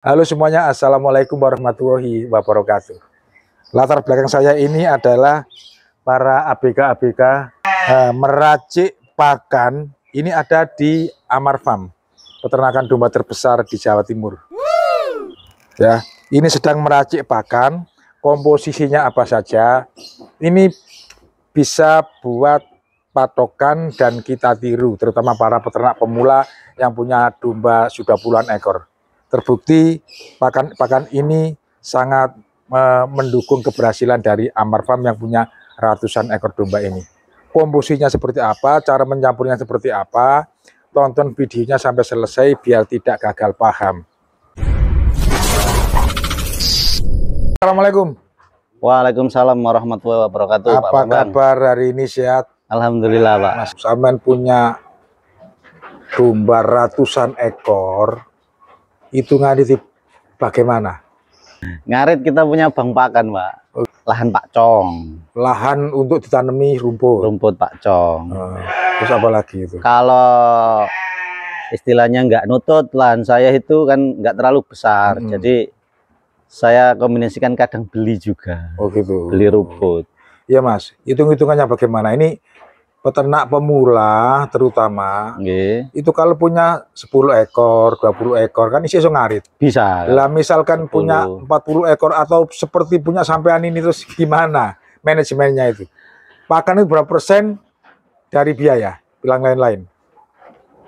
Halo semuanya, Assalamualaikum warahmatullahi wabarakatuh. Latar belakang saya ini adalah para ABK-ABK eh, meracik pakan. Ini ada di Amar Farm, peternakan domba terbesar di Jawa Timur. Ya, ini sedang meracik pakan. Komposisinya apa saja? Ini bisa buat patokan dan kita tiru, terutama para peternak pemula yang punya domba sudah puluhan ekor Terbukti pakan-pakan ini sangat uh, mendukung keberhasilan dari Amar Farm yang punya ratusan ekor domba ini. Komposisinya seperti apa, cara mencampurnya seperti apa, tonton videonya sampai selesai biar tidak gagal paham. Assalamualaikum. Waalaikumsalam warahmatullahi wabarakatuh. Apa Pak kabar hari ini sehat? Alhamdulillah Pak. Mas Samen punya domba ratusan ekor hitungan itu bagaimana? Ngarit kita punya bank pakan, Pak. Lahan Pak Cong. Lahan untuk ditanami rumput. Rumput Pak Cong. Hmm. Terus apa lagi itu? Kalau istilahnya nggak nutut lahan saya itu kan nggak terlalu besar. Hmm. Jadi saya kombinasikan kadang beli juga. Oh gitu. Beli rumput. Iya Mas, hitung-hitungannya bagaimana? Ini peternak pemula terutama itu kalau punya 10 ekor 20 ekor kan isi ngarit bisa lah misalkan 10. punya 40 ekor atau seperti punya sampean ini terus gimana manajemennya itu pakan itu berapa persen dari biaya bilang lain-lain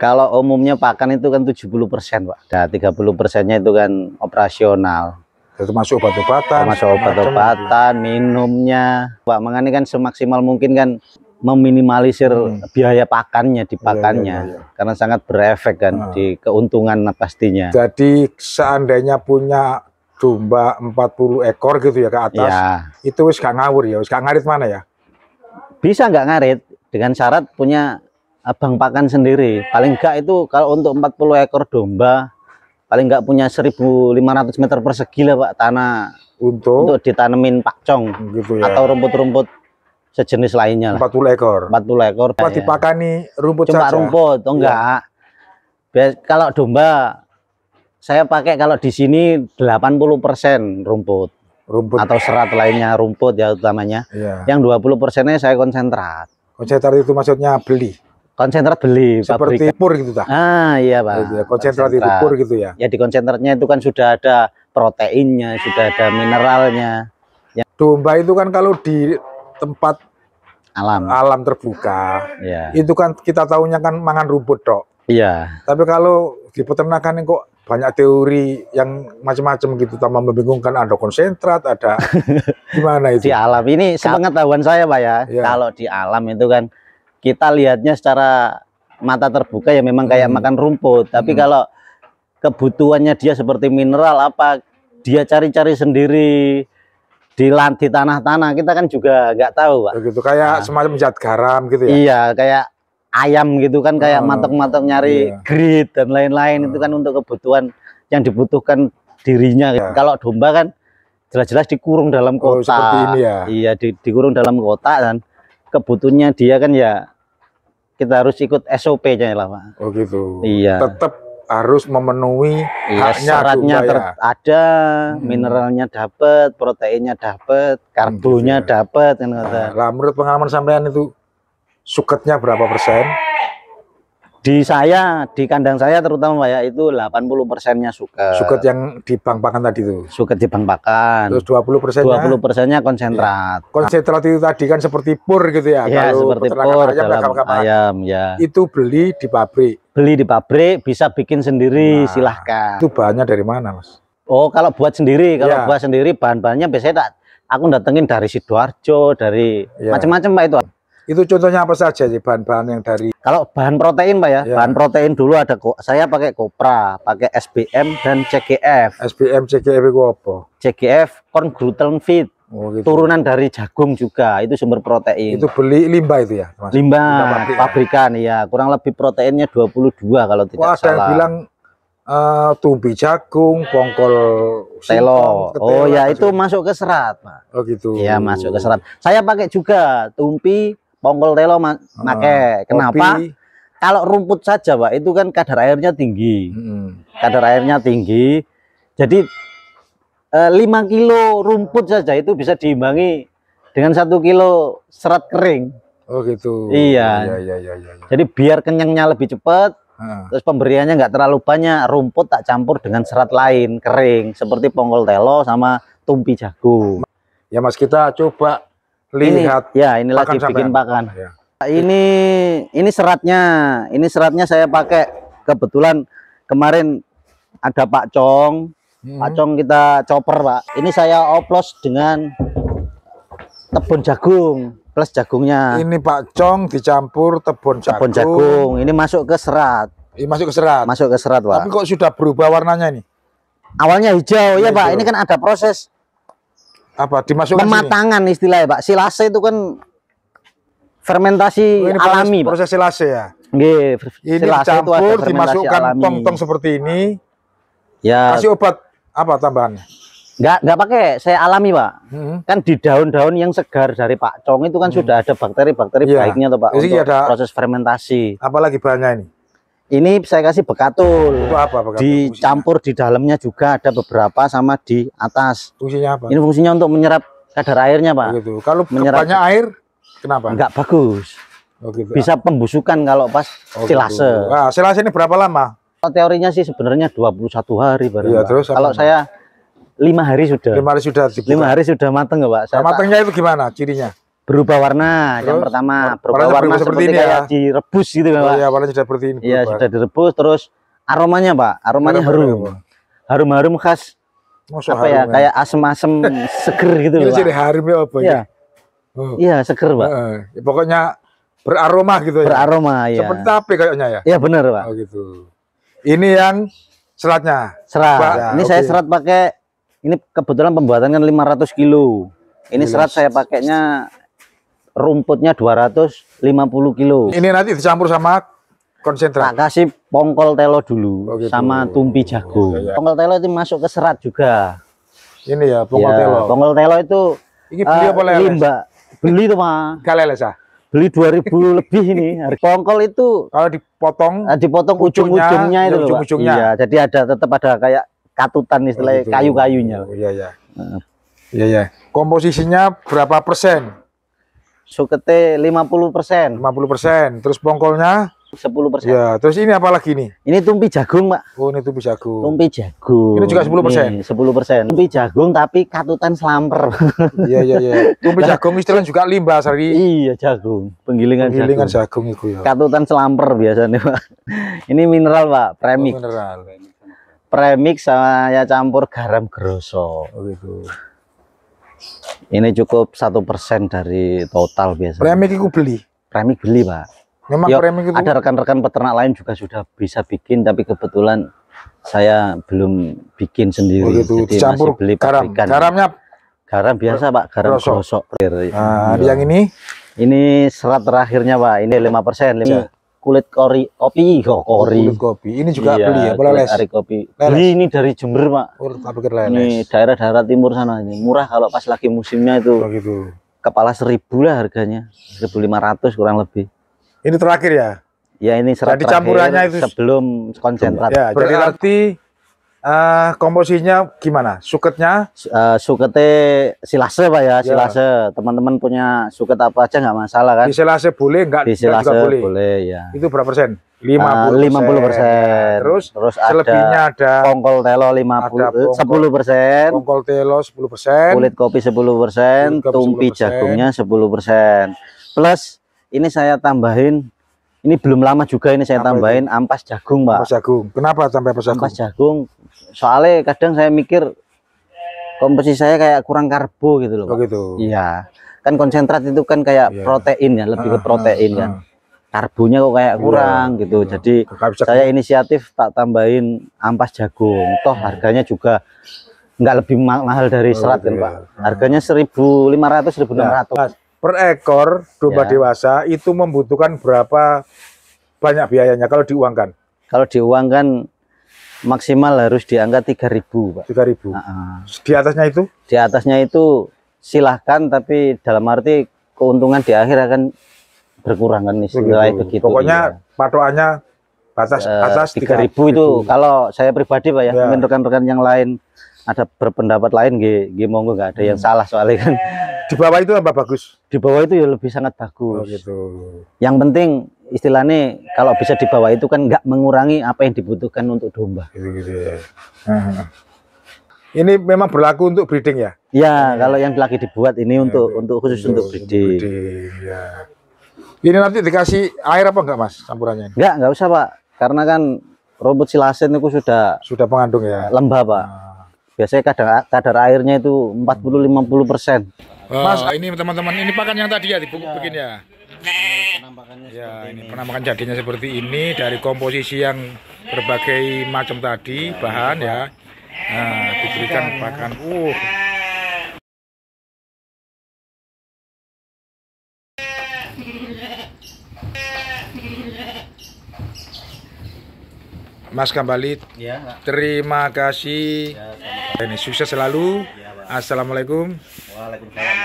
kalau umumnya pakan itu kan 70 persen pak nah, tiga 30 persennya itu kan operasional itu masuk obat-obatan masuk obat-obatan minumnya pak mengani kan semaksimal mungkin kan meminimalisir hmm. biaya pakannya di iya, pakannya ya, ya, ya, karena sangat berefek kan hmm. di keuntungan pastinya. Jadi seandainya punya domba 40 ekor gitu ya ke atas, ya. itu wis gak ngawur ya, wis gak ngarit mana ya? Bisa nggak ngarit dengan syarat punya abang pakan sendiri. Paling enggak itu kalau untuk 40 ekor domba paling enggak punya 1500 meter persegi lah Pak tanah untuk untuk ditanemin pakcong gitu ya. atau rumput-rumput sejenis lainnya lah. puluh ekor. 40 ekor. Apa iya. dipakani rumput Cuma saja? rumput, oh enggak. Ya. kalau domba saya pakai kalau di sini delapan 80% rumput. Rumput. Atau serat lainnya rumput ya utamanya. Ya. Yang 20 persennya saya konsentrat. Konsentrat itu maksudnya beli. Konsentrat beli. Seperti pabrikan. pur gitu tak? Ah iya pak. Konsentrat, iya, konsentrat itu pur gitu ya. Ya di konsentratnya itu kan sudah ada proteinnya, sudah ada mineralnya. Ya. Domba itu kan kalau di tempat alam alam terbuka. Yeah. Itu kan kita tahunya kan mangan rumput dok. Iya. Yeah. Tapi kalau di peternakan ini kok banyak teori yang macam-macam gitu tambah membingungkan ada konsentrat ada gimana itu di alam ini sangat tahuan saya pak ya, yeah. kalau di alam itu kan kita lihatnya secara mata terbuka ya memang kayak hmm. makan rumput tapi hmm. kalau kebutuhannya dia seperti mineral apa dia cari-cari sendiri di di tanah-tanah kita kan juga nggak tahu pak. Begitu kayak nah. semacam zat garam gitu ya? Iya kayak ayam gitu kan kayak matang ah, matok matok nyari iya. grit dan lain-lain hmm. itu ah. kan untuk kebutuhan yang dibutuhkan dirinya. Ya. Kalau domba kan jelas-jelas dikurung dalam kota Oh, seperti ini ya. Iya di, dikurung dalam kota dan kebutuhannya dia kan ya kita harus ikut SOP-nya lah pak. Oh gitu. Iya. Tetap harus memenuhi iya, ya, haknya seratnya ada, hmm. mineralnya dapat, proteinnya dapat, karbonya hmm, iya. dapat kan Nah, menurut pengalaman sampean itu suketnya berapa persen? di saya di kandang saya terutama ya itu 80 persennya suket suket yang di bank pakan tadi itu suket di bank pakan terus 20 persennya 20 persennya konsentrat ya. konsentrat itu tadi kan seperti pur gitu ya, ya kalau seperti pur ayam, dalam ayam ya itu beli di pabrik beli di pabrik bisa bikin sendiri nah, silahkan itu bahannya dari mana mas oh kalau buat sendiri kalau ya. buat sendiri bahan-bahannya biasanya tak aku datengin dari sidoarjo dari ya. macam-macam pak itu itu contohnya apa saja sih bahan-bahan yang dari? Kalau bahan protein pak ya, ya. bahan protein dulu ada kok. Saya pakai kopra, pakai SBM dan CGF. SBM CGF itu apa? CGF corn gluten feed Oh, gitu. Turunan dari jagung juga itu sumber protein. Itu beli limbah itu ya? Mas? Limbah, ya? pabrikan ya. ya. Kurang lebih proteinnya 22 kalau tidak Wah, salah. saya bilang uh, tumbi jagung, bongkol telo. oh ya itu masuk ke serat, Pak. Oh gitu. ya masuk ke serat. Saya pakai juga tumpi Ponggol telo ma ah, make. Kenapa? Kopi. Kalau rumput saja, Pak, itu kan kadar airnya tinggi. Hmm. Kadar airnya tinggi. Jadi eh, 5 kilo rumput saja itu bisa diimbangi dengan satu kilo serat kering. Oh gitu. Iya. Iya, iya, iya, iya. iya. Jadi biar kenyangnya lebih cepat, ah. terus pemberiannya nggak terlalu banyak, rumput tak campur dengan serat lain kering seperti ponggol telo sama tumpi jagung. Ya Mas kita coba lihat ini, ya ini lagi sampean. bikin pakan ya. ini ini seratnya ini seratnya saya pakai kebetulan kemarin ada Pak Cong hmm. Pak Cong kita chopper Pak ini saya oplos dengan tebon jagung plus jagungnya ini Pak Cong dicampur tebon jagung tebon jagung ini masuk ke serat ini masuk ke serat masuk ke serat Pak tapi kok sudah berubah warnanya ini awalnya hijau ya, ya Pak ini kan ada proses apa dimasukkan pematangan sini? istilahnya Pak. Silase itu kan fermentasi oh, ini alami, proses, silase ya. Nggih, ini dicampur dimasukkan tong-tong seperti ini. Ya. Kasih obat apa tambahannya? Enggak, enggak pakai, saya alami, Pak. Hmm. Kan di daun-daun yang segar dari Pak Cong itu kan hmm. sudah ada bakteri-bakteri ya. baiknya tuh, Pak, Jadi untuk ada proses fermentasi. Apalagi bahannya ini? ini saya kasih bekatul. Itu apa bekatul? Dicampur fungsinya? di dalamnya juga ada beberapa sama di atas. Fungsinya apa? Ini fungsinya untuk menyerap kadar airnya, Pak. Begitu. Kalau menyerap banyak air, kenapa? Enggak bagus. Oh, gitu. Bisa pembusukan kalau pas oh, gitu. silase. Gitu. Nah, silase ini berapa lama? Teorinya sih sebenarnya 21 hari baru. Iya, terus kalau saya lima hari sudah. Lima hari sudah. Lima hari sudah mateng, Pak. Saya nah, matengnya itu gimana cirinya? berubah warna terus, yang pertama berubah warna seperti, seperti ya? kayak ya. direbus gitu kan oh, pak ya warna sudah seperti ini ya sudah direbus terus aromanya pak aromanya harum harum-harum khas Masa apa ya, harum, ya, ya kayak asem-asem seger gitu loh jadi harum ya apa ya oh. iya seger pak ya, pokoknya beraroma gitu ya? beraroma ya seperti iya. tape kayaknya ya iya benar pak oh, gitu ini yang seratnya serat pak, ya, ini okay. saya serat pakai ini kebetulan pembuatan kan 500 kilo ini Bilas. serat saya pakainya rumputnya 250 kilo. Ini nanti dicampur sama konsentrat. Tak kasih pongkol telo dulu oh, gitu. sama tumpi jagung. Oh, ya, ya. Pongkol telo itu masuk ke serat juga. Ini ya pongkol ya, telo. Pongkol telo itu ini beli eh, apa uh, Limba. Beli itu mah. Gak Beli 2000 lebih ini. Pongkol itu kalau dipotong eh, dipotong ujung-ujungnya itu ujung-ujungnya. Iya, jadi ada tetap ada kayak katutan istilahnya oh, kayu-kayunya. Oh, iya ya. Iya ya. Komposisinya berapa persen? Sukete 50%. 50%. Terus bongkolnya 10%. Ya, terus ini apalagi lagi nih? Ini tumpi jagung, Pak. Oh, ini tumpi jagung. Tumpi jagung. Ini juga 10%. Nih, 10%. Tumpi jagung tapi katutan selamper. Iya, iya, iya. Tumpi jagung istilahnya juga limbah sari. Iya, jagung. Penggilingan, Penggilingan jagung. jagung itu ya. Katutan selamper biasanya, Pak. Ini mineral, Pak. Premix. Oh, mineral. Premix saya campur garam grosso. Oh, gitu. Ini cukup satu persen dari total biasanya. Premi itu beli? Premi beli pak. Memang Yo, premi itu... Ada rekan-rekan peternak lain juga sudah bisa bikin, tapi kebetulan saya belum bikin sendiri. Oh gitu, Jadi Dicampur masih beli garam. Pabrikan. Garamnya? Garam biasa pak, garam rosok Nah, yang ini? Ini serat terakhirnya pak, ini lima persen. lima. Iya kulit kori kopi oh, kori kulit kopi ini juga iya, beli ya boleh les kopi beli ini dari Jember pak oh, ini daerah-daerah timur sana ini murah kalau pas lagi musimnya itu oh, gitu. kepala seribu lah harganya seribu lima ratus kurang lebih ini terakhir ya ya ini serat jadi terakhir itu sebelum konsentrat ya, berarti Uh, eh, komposisinya gimana? Suketnya? Uh, eh, suketnya silase pak ya, ya, silase. Teman-teman punya suket apa aja nggak masalah kan? Di silase boleh nggak? Di silase boleh. boleh ya. Itu berapa persen? 50 eh, lima puluh persen. Terus, terus selebihnya ada, ada kongkol telo 50 sepuluh persen. Kongkol telo sepuluh persen. Kulit kopi sepuluh persen. Tumpi 10%. jagungnya sepuluh persen. Plus ini saya tambahin ini belum lama juga ini saya Apa tambahin itu? ampas jagung mbak. ampas jagung kenapa sampai ampas jagung ampas jagung soalnya kadang saya mikir komposisi saya kayak kurang karbo gitu loh pak. Oh gitu. iya kan konsentrat itu kan kayak yeah. protein ya lebih ah, ke ah, protein ah, kan ah. karbonya kok kayak iya, kurang yeah, gitu yeah. jadi saya inisiatif tak tambahin ampas jagung toh hmm. harganya juga nggak lebih mahal dari oh, serat kan iya. pak harganya 1500 1600 enam ratus. Nah, per ekor domba ya. dewasa itu membutuhkan berapa banyak biayanya kalau diuangkan? Kalau diuangkan maksimal harus diangkat tiga 3000, Pak. 3000. Uh Di atasnya itu? Di atasnya itu silahkan tapi dalam arti keuntungan di akhir akan berkurang kan istilahnya begitu. begitu. Pokoknya iya. patokannya batas uh, atas 3000 itu kalau saya pribadi Pak ya, ya. mungkin rekan-rekan yang lain ada berpendapat lain nggih monggo nggak ada hmm. yang salah soalnya kan di bawah itu apa bagus di bawah itu ya lebih sangat bagus oh, gitu. yang penting istilahnya kalau bisa di bawah itu kan nggak mengurangi apa yang dibutuhkan untuk domba gitu, gitu ya. ini memang berlaku untuk breeding ya ya kalau yang lagi dibuat ini untuk ya, untuk khusus untuk, untuk breeding, breeding ya. ini nanti dikasih air apa enggak mas campurannya enggak enggak usah pak karena kan robot silasen itu sudah sudah mengandung ya lembah pak nah. biasanya kadar kadar airnya itu 40 50 persen Oh, Mas, ini teman-teman, ini pakan yang tadi ya begini iya. ya. Nah, iya, penampakannya ya, ini, ini penampakan jadinya seperti ini dari komposisi yang berbagai macam tadi ya, bahan ya. Nah, diberikan iya. pakan. Uh. Mas kembali. ya, terima kasih. Ya, Ini sukses selalu. Ya, Assalamualaikum. Waalaikumsalam.